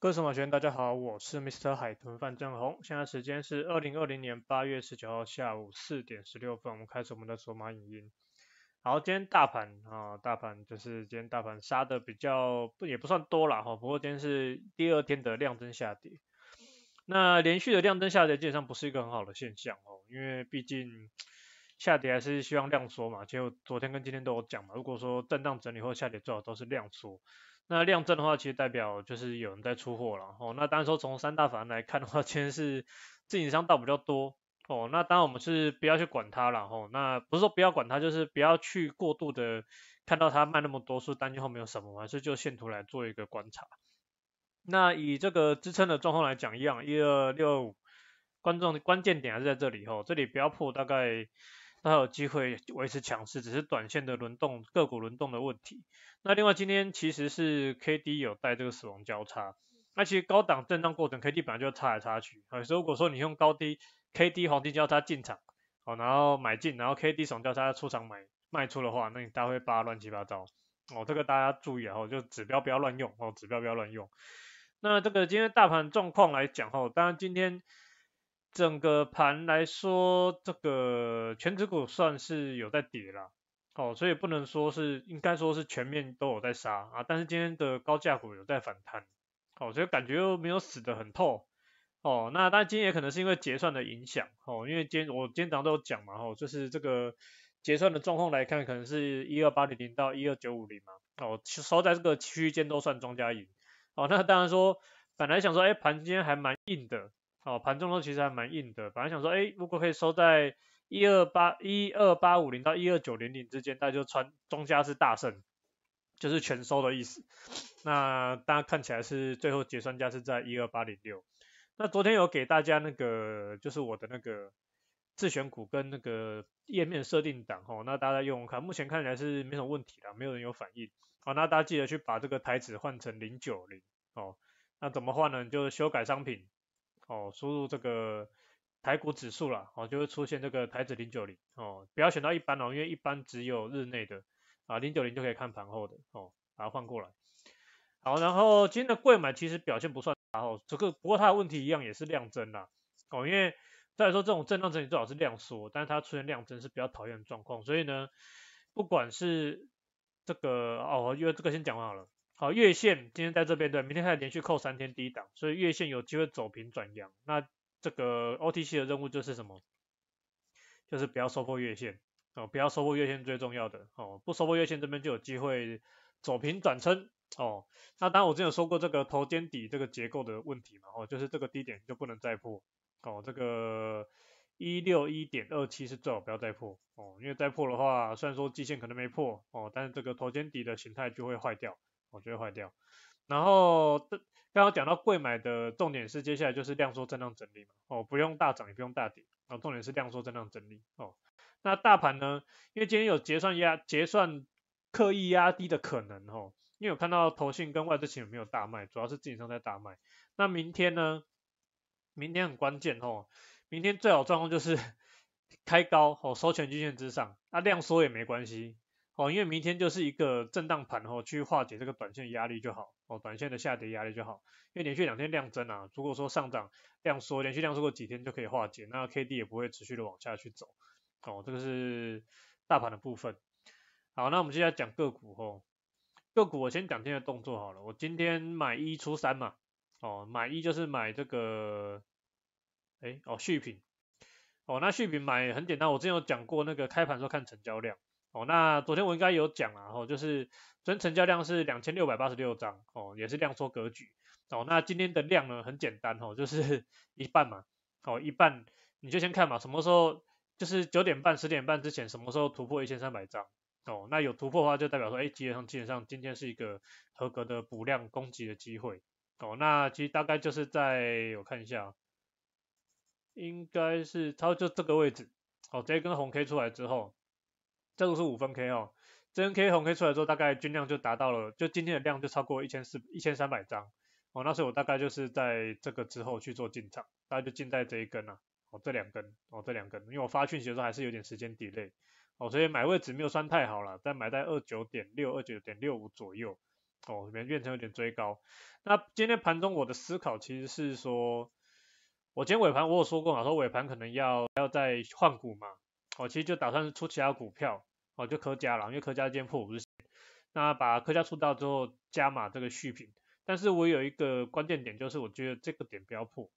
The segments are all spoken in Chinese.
各位马员，大家好，我是 Mr 海豚范正宏，现在时间是二零二零年八月十九号下午四点十六分，我们开始我们的卓玛影音。然后今天大盘啊，大盘就是今天大盘杀的比较也不算多了哈，不过今天是第二天的量增下跌，那连续的量增下跌基本上不是一个很好的现象哦，因为毕竟下跌还是希望量缩嘛，就昨天跟今天都有讲嘛，如果说震荡整理或下跌最好都是量缩。那量增的话，其实代表就是有人在出货了哦。那当然说从三大法案来看的话，其天是自营商倒比较多哦。那当然我们是不要去管它了哦。那不是说不要管它，就是不要去过度的看到它卖那么多，是单就后面有什么，还是就线图来做一个观察。那以这个支撑的状况来讲，一样，一二六五，观众关键点还是在这里哦。这里不要破，大概。它有机会维持强势，只是短线的轮动、个股轮动的问题。那另外，今天其实是 k d 有带这个死亡交叉。那其实高档震荡过程 k d 本来就差来差去。好，所以如果说你用高低 k d 黄金交叉进场，好，然后买进，然后 k d 死亡交叉出场买卖出的话，那你大会扒乱七八糟。哦，这个大家注意啊，就指标不要乱用哦，指标不要乱用。那这个今天大盘状况来讲哦，当然今天。整个盘来说，这个全指股算是有在跌啦。哦，所以不能说是，应该说是全面都有在杀啊，但是今天的高价股有在反弹，哦，所以感觉又没有死得很透，哦，那但今天也可能是因为结算的影响，哦，因为今我今天早上都有讲嘛，哦，就是这个结算的状况来看，可能是一二八零零到一二九五零嘛，哦，收在这个区间都算庄家赢，哦，那当然说，本来想说，哎，盘今天还蛮硬的。哦，盘中都其实还蛮硬的，本来想说，哎，如果可以收在一二八一二八五零到一二九零零之间，那就穿庄家是大胜，就是全收的意思。那大家看起来是最后结算价是在一二八零六。那昨天有给大家那个，就是我的那个自选股跟那个页面设定档哦，那大家用看，目前看起来是没什么问题的，没有人有反应。哦，那大家记得去把这个台子换成零九零哦。那怎么换呢？就修改商品。哦，输入这个台股指数啦，哦，就会出现这个台指零九零，哦，不要选到一般哦，因为一般只有日内的，啊，零九零就可以看盘后的，哦，把它换过来，好，然后今天的贵买其实表现不算好，这个不过它的问题一样也是量增啦，哦，因为再说这种震荡整理最好是量缩，但是它出现量增是比较讨厌的状况，所以呢，不管是这个哦，因为这个先讲完好了。好，月线今天在这边，对，明天还要连续扣三天低档，所以月线有机会走平转阳。那这个 OTC 的任务就是什么？就是不要收破月线哦，不要收破月线最重要的哦，不收破月线这边就有机会走平转撑哦。那当然我之前有说过这个头肩底这个结构的问题嘛，哦，就是这个低点就不能再破哦，这个一六一点二七是最好不要再破哦，因为再破的话，虽然说季线可能没破哦，但是这个头肩底的形态就会坏掉。我觉得坏掉，然后刚刚讲到贵买的重点是接下来就是量缩增量整理嘛，哦，不用大涨也不用大跌，哦，重点是量缩增量整理，哦，那大盘呢？因为今天有结算压结算刻意压低的可能，哦，因为有看到投信跟外资企有没有大卖，主要是自己商在大卖，那明天呢？明天很关键，哦，明天最好状况就是 开高哦收全均线之上，那量缩也没关系。哦，因为明天就是一个震荡盘哦，去化解这个短线压力就好哦，短线的下跌压力就好，因为连续两天量增啊，如果说上涨量缩，连续量缩过几天就可以化解，那 K D 也不会持续的往下去走哦，这个是大盘的部分。好，那我们接下来讲个股哦，个股我先讲今天动作好了，我今天买一出三嘛，哦买一就是买这个，哎哦续品，哦那续品买很简单，我之前有讲过那个开盘时候看成交量。哦，那昨天我应该有讲啊，哦，就是昨天成交量是两千六百八十六张，哦，也是量缩格局。哦，那今天的量呢，很简单哦，就是 一半嘛。哦，一半你就先看嘛，什么时候就是九点半、十点半之前，什么时候突破一千三百张。哦，那有突破的话，就代表说，哎，基本上基本上今天是一个合格的补量攻击的机会。哦，那其实大概就是在我看一下，应该是它就这个位置。哦，这一根红 K 出来之后。这个是五分 K 哦，这根 K 红 K 出来之后，大概均量就达到了，就今天的量就超过一千四一千三百张哦。那时候我大概就是在这个之后去做进场，大概就进在这一根啊，哦这两根哦这两根，因为我发讯息的时候还是有点时间 delay 哦，所以买位置没有算太好了，但买在二九点六二九点六五左右哦，里面变成有点追高。那今天盘中我的思考其实是说，我今天尾盘我有说过嘛，说尾盘可能要要再换股嘛，我其实就打算出其他股票。哦，就柯家了，因为柯家今天破五日线，那把柯家出掉之后加码这个续品，但是我有一个关键点，就是我觉得这个点不要破，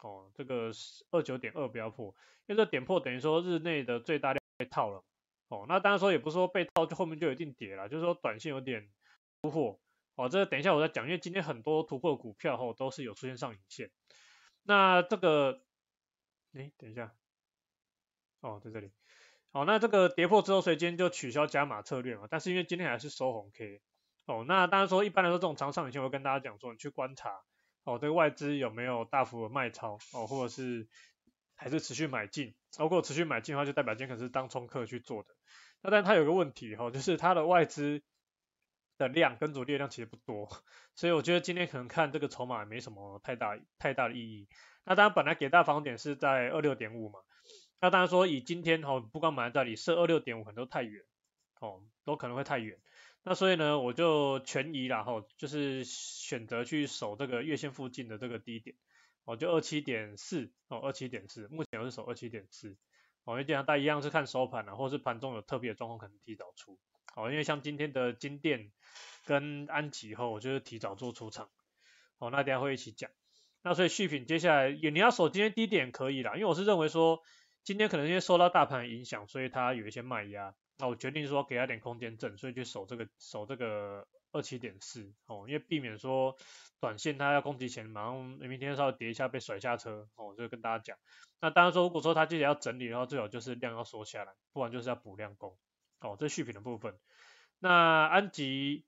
哦，这个二九点二不要破，因为这点破等于说日内的最大量被套了，哦，那当然说也不是说被套，就后面就一定跌了，就是说短线有点突破，哦，这等一下我再讲，因为今天很多突破股票后都是有出现上影线，那这个，哎，等一下，哦，在这里。哦，那这个跌破之后，所以今天就取消加码策略嘛。但是因为今天还是收红 K，哦，那当然说一般来说，这种长上影线，我跟大家讲说，你去观察，哦，这个外资有没有大幅的卖超，哦，或者是还是持续买进。如果持续买进的话，就代表今天可能是当冲客去做的。那但是它有个问题哈，就是它的外资的量跟主力量其实不多，所以我觉得今天可能看这个筹码没什么太大太大的意义。那当然本来给大方点是在二六点五嘛。那大家说以今天哦，不光买在这里，设二六点五可能都太远，哦，都可能会太远。那所以呢，我就全移啦。哦，就是选择去守这个月线附近的这个低点，哦，就二七点四，哦，二七点四，目前我是守二七点四，哦，因为大家带一样是看收盘啊，或是盘中有特别的状况，可能提早出，哦，因为像今天的金店跟安吉吼，我就是提早做出场，哦，那等下会一起讲。那所以续品接下来，你要守今天低点可以啦，因为我是认为说。今天可能因为受到大盘影响，所以它有一些卖压。那我决定说给它点空间整，所以去守这个守这个二七点四哦，因为避免说短线它要攻击前，马上明天稍微跌一下被甩下车哦，我就跟大家讲。那当然说如果说它自己要整理的话，最好就是量要缩下来，不然就是要补量攻哦。这续品的部分，那安吉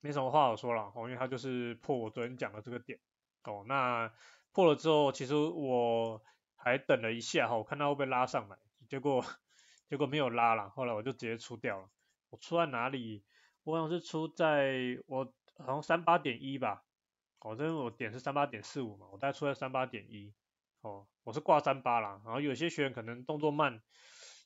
没什么话好说了哦，因为它就是破我昨天讲的这个点哦。那破了之后，其实我。还等了一下哈，我看他会不会拉上来，结果结果没有拉了，后来我就直接出掉了。我出在哪里？我好像是出在我好像三八点一吧，哦，反正我点是三八点四五嘛，我大概出在三八点一。哦，我是挂三八了，然后有些学员可能动作慢，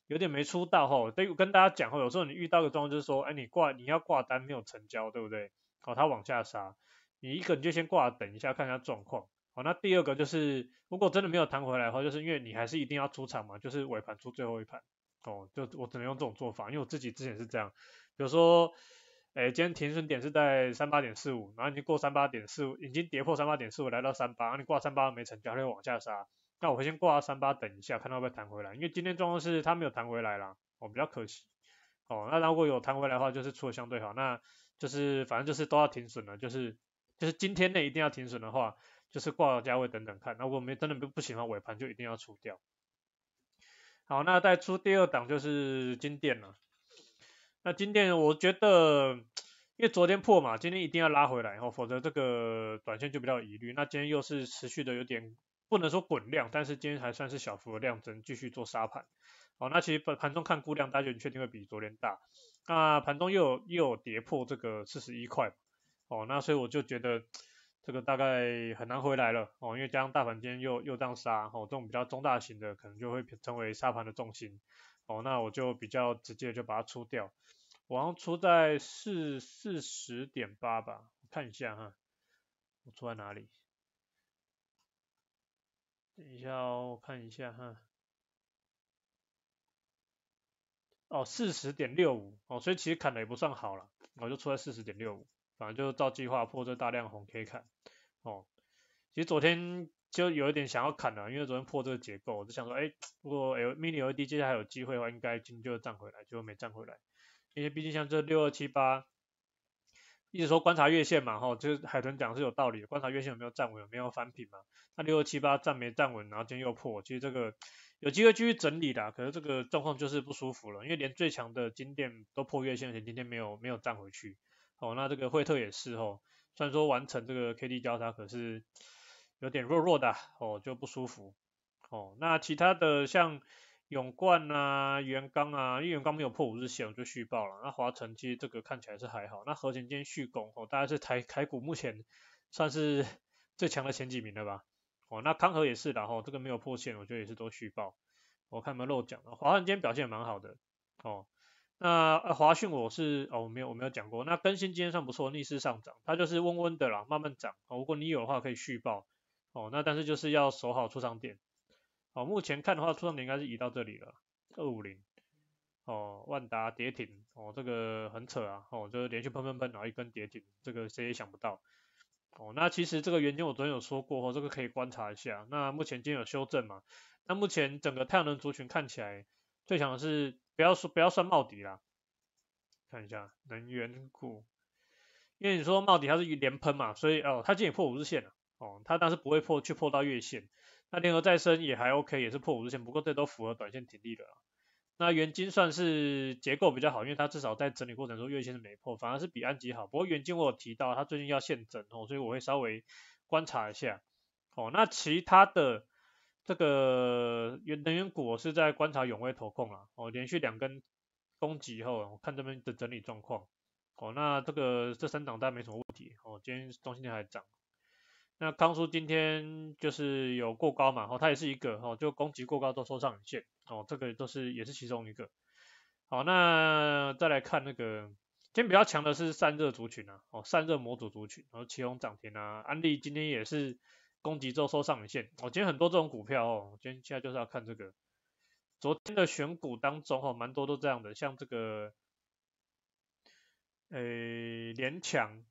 有点没出到哈。所我跟大家讲哈，有时候你遇到个状况就是说，哎，你挂你要挂单没有成交，对不对？哦，他往下杀，你一个人就先挂，等一下看一下状况。好，那第二个就是，如果真的没有弹回来的话，就是因为你还是一定要出场嘛，就是尾盘出最后一盘哦，就我只能用这种做法，因为我自己之前是这样，比如说，诶，今天停损点是在三八点四五，然后你过三八点四五，已经跌破三八点四五，来到三八，你挂三八没成交，它就往下杀，那我会先挂三八等一下，看到会不会弹回来，因为今天状况是它没有弹回来啦，我比较可惜。哦，那如果有弹回来的话，就是出的相对好，那就是反正就是都要停损了，就是就是今天内一定要停损的话。就是挂到价位等等看，那如果没真的不不喜欢尾盘就一定要出掉。好，那再出第二档就是金店了。那金店我觉得，因为昨天破嘛，今天一定要拉回来，后否则这个短线就比较疑虑。那今天又是持续的有点不能说滚量，但是今天还算是小幅的量增，继续做杀盘。哦，那其实本盘中看估量，大家也确定会比昨天大。那盘中又又有跌破这个四十一块，哦，那所以我就觉得。这个大概很难回来了哦，因为加上大盘今天又又这样杀哦，这种比较中大型的可能就会成为沙盘的重心哦，那我就比较直接就把它出掉，我像出在四四十点八吧，看一下哈，我出在哪里？等一下哦，我看一下哈，哦四十点六五哦，所以其实砍的也不算好了，我就出在四十点六五。反正就照计划破这大量红 K 看哦，其实昨天就有一点想要砍了，因为昨天破这个结构，我就想说，哎，如果 L mini LED 接下来有机会的话，应该今天就站回来，结果没站回来，因为毕竟像这六二七八，一直说观察月线嘛，吼，就是海豚讲是有道理，的。观察月线有没有站稳，有没有翻平嘛，那六二七八站没站稳，然后今天又破，其实这个有机会继续整理的，可是这个状况就是不舒服了，因为连最强的金店都破月线，而且今天没有没有站回去。哦，那这个惠特也是哦，虽然说完成这个 K D 交叉，可是有点弱弱的，哦就不舒服。哦，那其他的像永冠啊、元刚啊，因为元刚没有破五日线，我就续报了。那华晨其实这个看起来是还好，那和成间续攻，哦，大概是台台股目前算是最强的前几名了吧。哦，那康和也是，然哦，这个没有破线，我觉得也是都续报。我看有没有漏讲了，华晨今天表现蛮好的，哦。那华讯我是哦，我没有我没有讲过。那更新今天算不错，逆势上涨，它就是温温的啦，慢慢涨。哦，如果你有的话可以续报。哦，那但是就是要守好出场点。哦，目前看的话，出场点应该是移到这里了，二五零。哦，万达跌停。哦，这个很扯啊。哦，就连续喷喷喷，然后一根跌停，这个谁也想不到。哦，那其实这个原因我昨天有说过，哦，这个可以观察一下。那目前今天有修正嘛？那目前整个太阳能族群看起来最强的是。不要说不要算茂迪啦，看一下能源股，因为你说茂迪它是连喷嘛，所以哦它今天破五日线了，哦它但是不会破，去破到月线，那联合再生也还 OK，也是破五日线，不过这都符合短线停利的啦。那元金算是结构比较好，因为它至少在整理过程中月线是没破，反而是比安吉好。不过元金我有提到，它最近要现整哦，所以我会稍微观察一下。哦，那其他的。这个原能源股我是在观察永威投控啊，哦，连续两根攻击以后，我看这边的整理状况，哦，那这个这三档带没什么问题，哦，今天中心线还涨，那康叔今天就是有过高嘛，哦，它也是一个，哦，就攻击过高都收上影线，哦，这个都是也是其中一个，好，那再来看那个，今天比较强的是散热族群啊，哦，散热模组族群，然后旗宏涨停啊，安利今天也是。攻击之后收上影线，我今天很多这种股票哦，我今天现在就是要看这个，昨天的选股当中哦，蛮多都这样的，像这个，诶连抢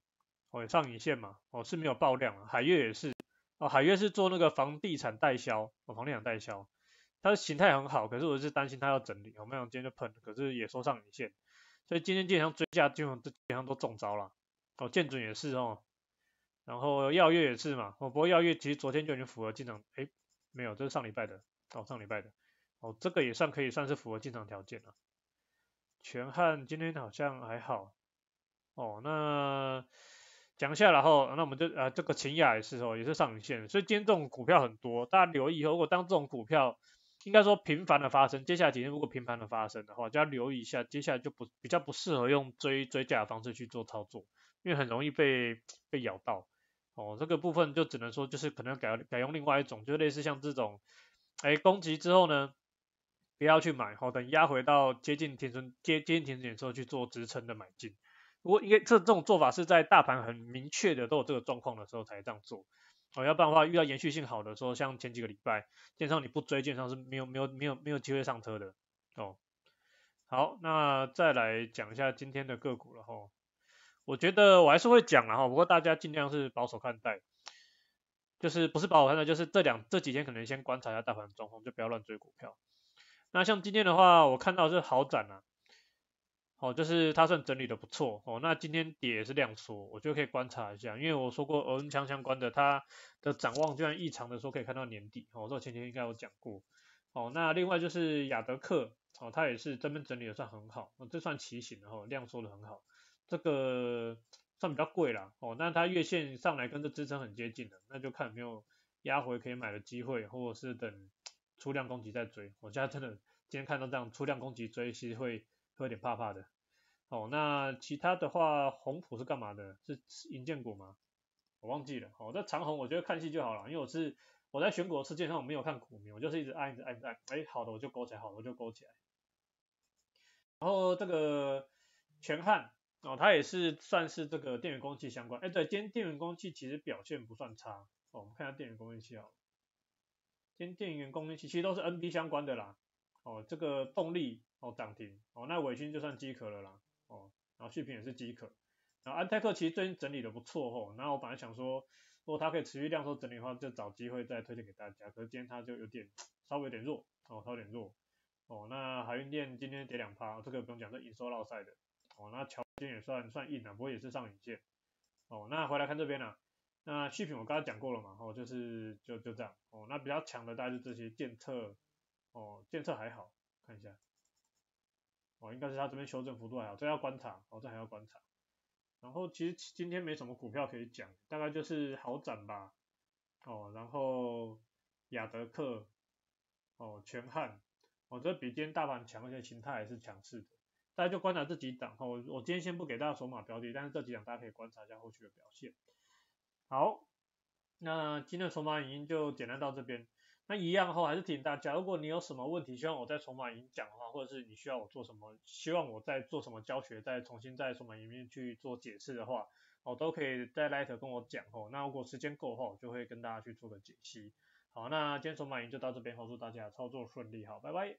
哦上影线嘛，哦是没有爆量，海月也是，哦海月是做那个房地产代销，哦房地产代销，它的形态很好，可是我是担心它要整理，我们想今天就喷，可是也收上影线，所以今天基本上追加就基本上都中招了，哦建准也是哦。然后耀月也是嘛，哦，不过耀月其实昨天就已经符合进场，哎，没有，这是上礼拜的，哦，上礼拜的，哦，这个也算可以算是符合进场条件了。全汉今天好像还好，哦，那讲一下，然后那我们就啊，这个秦雅也是哦，也是上影线，所以今天这种股票很多，大家留意，如果当这种股票应该说频繁的发生，接下来几天如果频繁的发生的话，就要留意一下，接下来就不比较不适合用追追价的方式去做操作，因为很容易被被咬到。哦，这个部分就只能说，就是可能改改用另外一种，就类似像这种，哎，攻击之后呢，不要去买，哦，等压回到接近停升、接接近停升点之后去做支撑的买进。不过，应该这这种做法是在大盘很明确的都有这个状况的时候才这样做。哦，要不然的话，遇到延续性好的时候，像前几个礼拜，券商你不追，券商是没有没有没有没有机会上车的。哦，好，那再来讲一下今天的个股了，吼。我觉得我还是会讲了不过大家尽量是保守看待，就是不是保守看待，就是这两这几天可能先观察一下大盘中风，就不要乱追股票。那像今天的话，我看到是好展呢，哦，就是它算整理的不错哦。那今天跌是量缩，我觉得可以观察一下，因为我说过俄文枪相关的它的展望，居然异常的说可以看到年底哦，我说前天应该有讲过哦。那另外就是雅德克哦，它也是这边整理的算很好哦，这算起行的哈，量缩的很好。这个算比较贵啦，哦，那它月线上来跟这支撑很接近的，那就看没有压回可以买的机会，或者是等出量攻击再追。我现在真的今天看到这样出量攻击追，其实会会有点怕怕的。哦，那其他的话，宏普是干嘛的？是银建股吗？我忘记了。哦，那长虹我觉得看戏就好了，因为我是我在选股的世界上我没有看股民，我就是一直按一直爱一直爱。好的我就勾起来，好的我就勾起来。然后这个全汉。哦，它也是算是这个电源工具相关，哎对，今天电源工具其实表现不算差哦。我们看一下电源工器哦，今天电源工器其实都是 N B 相关的啦。哦，这个动力哦涨停哦，那伟勋就算饥渴了啦哦，然后旭品也是饥渴，然后安泰克其实最近整理的不错哦，然后我本来想说如果它可以持续量缩整理的话，就找机会再推荐给大家，可是今天它就有点稍微有点弱哦，稍微有点弱哦。那海运店今天跌两趴，这个不用讲，这营收落赛的哦，那乔。今天也算算硬了，不过也是上影线。哦，那回来看这边呢，那续品我刚刚讲过了嘛，哦，就是就就这样。哦，那比较强的大概就是这些监测，哦，监测还好，看一下，哦，应该是它这边修正幅度还好，这要观察，哦，这还要观察。然后其实今天没什么股票可以讲，大概就是好展吧，哦，然后亚德克，哦，全汉，哦，这比今天大盘强一些，形态还是强势的。大家就观察这几档哈，我我今天先不给大家筹码标的，但是这几档大家可以观察一下后续的表现。好，那今天的筹码已音就简单到这边。那一样哈，还是提醒大家，如果你有什么问题需要我在筹码已音讲的话，或者是你需要我做什么，希望我在做什么教学，再重新在筹码语音去做解释的话，我都可以在 l e t t 跟我讲哦。那如果时间够的话，我就会跟大家去做个解析。好，那今天筹码语就到这边哈，祝大家操作顺利，好，拜拜。